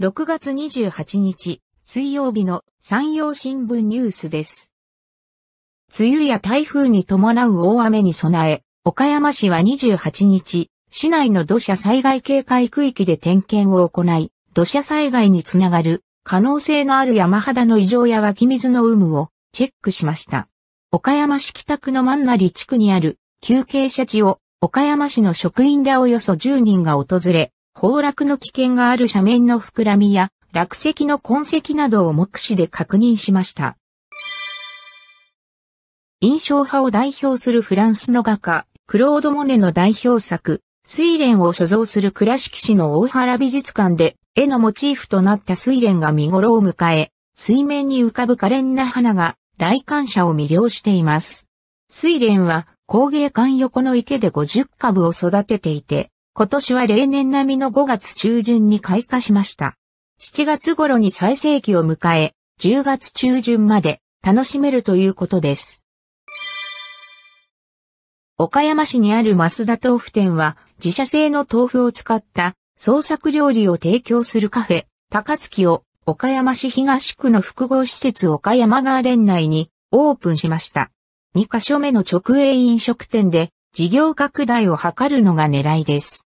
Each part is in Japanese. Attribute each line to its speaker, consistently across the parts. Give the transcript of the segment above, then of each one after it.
Speaker 1: 6月28日、水曜日の山陽新聞ニュースです。梅雨や台風に伴う大雨に備え、岡山市は28日、市内の土砂災害警戒区域で点検を行い、土砂災害につながる可能性のある山肌の異常や湧き水の有無をチェックしました。岡山市北区の万成地区にある休憩者地を岡山市の職員らおよそ10人が訪れ、崩落の危険がある斜面の膨らみや落石の痕跡などを目視で確認しました。印象派を代表するフランスの画家、クロード・モネの代表作、睡蓮を所蔵する倉敷市の大原美術館で、絵のモチーフとなった睡蓮が見頃を迎え、水面に浮かぶ可憐な花が来館者を魅了しています。睡蓮は工芸館横の池で50株を育てていて、今年は例年並みの5月中旬に開花しました。7月頃に最盛期を迎え、10月中旬まで楽しめるということです。岡山市にある増田豆腐店は自社製の豆腐を使った創作料理を提供するカフェ、高槻を岡山市東区の複合施設岡山ガーデン内にオープンしました。2カ所目の直営飲食店で事業拡大を図るのが狙いです。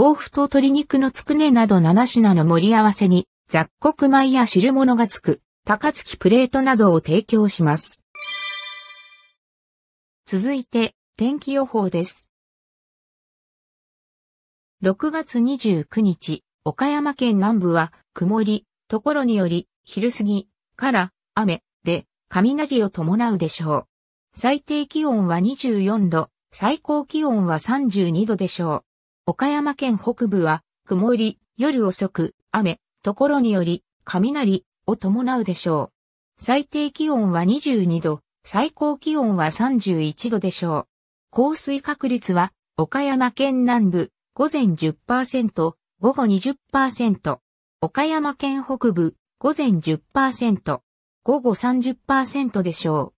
Speaker 1: 豆腐と鶏肉のつくねなど7品の盛り合わせに、雑穀米や汁物がつく、高槻プレートなどを提供します。
Speaker 2: 続いて、天気予報です。
Speaker 1: 6月29日、岡山県南部は曇り、ところにより、昼過ぎから雨で雷を伴うでしょう。最低気温は24度、最高気温は32度でしょう。岡山県北部は、曇り、夜遅く、雨、ところにより、雷、を伴うでしょう。最低気温は22度、最高気温は31度でしょう。降水確率は、岡山県南部、午前10%、午後20%。岡山県北部、午前10%、午後30%でしょう。